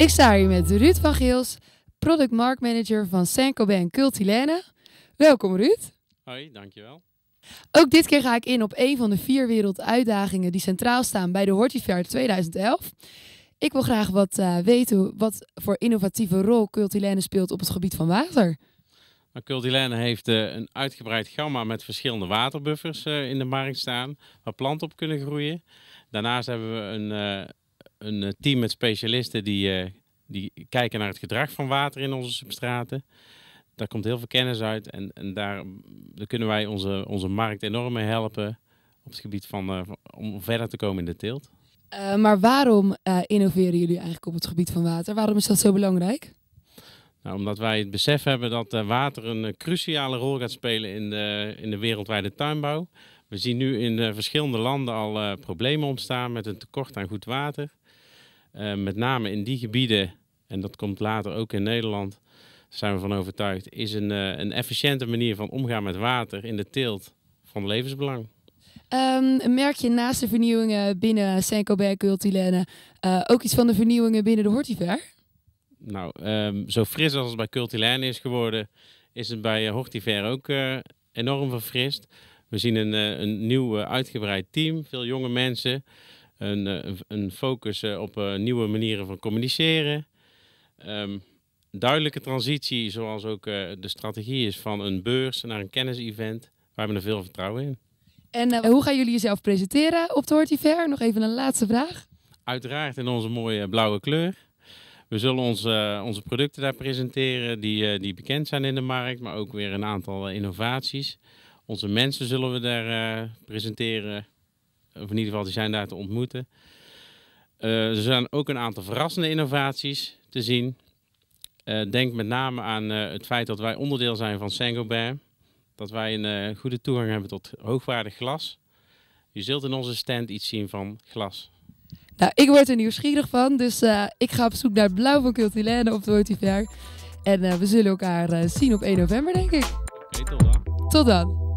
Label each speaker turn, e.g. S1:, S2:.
S1: Ik sta hier met Ruud van Geels, product mark manager van saint Cobain Cultilene. Welkom Ruud.
S2: Hoi, dankjewel.
S1: Ook dit keer ga ik in op een van de vier werelduitdagingen die centraal staan bij de Hortifair 2011. Ik wil graag wat eh, weten wat voor innovatieve rol Cultilene speelt op het gebied van water.
S2: Nou, Cultilene heeft eh, een uitgebreid gamma met verschillende waterbuffers eh, in de markt staan, waar planten op kunnen groeien. Daarnaast hebben we een, een eh, team met specialisten die, eh, die kijken naar het gedrag van water in onze substraten. Daar komt heel veel kennis uit en, en daar, kunnen wij onze, onze markt enorm mee helpen op het gebied van eh, om verder te komen in de teelt.
S1: maar waarom innoveren jullie eigenlijk op het gebied van water? Waarom is dat zo belangrijk?
S2: Nou, omdat wij het besef hebben dat water een cruciale rol gaat spelen in de, in de wereldwijde tuinbouw. We zien nu in eh, verschillende landen al eh, problemen ontstaan met een tekort aan goed water. Eh, met name in die gebieden, en dat komt later ook in Nederland, zijn we van overtuigd, is een, een efficiënte manier van omgaan met water in de teelt van levensbelang.
S1: Ehm, merk je naast de vernieuwingen binnen saint cobain Cultilene ook iets van de vernieuwingen binnen de hortiver?
S2: Nou, ehm, zo fris als het bij Cultilene is geworden, is het bij Hortiver ook enorm verfrist. We zien een, eh, een nieuw eh, uitgebreid team, veel jonge mensen. Een, eh, een focus op nieuwe manieren van communiceren. Ehm, duidelijke transitie, zoals ook de strategie is van een beurs naar een kennisevent. Waar hebben er veel vertrouwen in.
S1: En hoe gaan jullie jezelf presenteren op de Fair? Nog even een laatste vraag.
S2: Uiteraard in onze mooie blauwe kleur. We zullen onze, onze producten daar presenteren die, die bekend zijn in de markt, maar ook weer een aantal innovaties. Onze mensen zullen we daar eh, presenteren. Of in ieder geval, die zijn daar te ontmoeten. Eh, er zijn ook een aantal verrassende innovaties te zien. Eh, denk met name aan het feit dat wij onderdeel zijn van saint Dat wij een goede toegang hebben tot hoogwaardig glas. Je zult in onze stand iets zien van glas.
S1: Nou, ik word er nieuwsgierig van, dus ik ga op zoek naar Blauw van op de Fair, En we zullen elkaar zien op 1 november, denk ik. Oké, tot dan. Tot dan.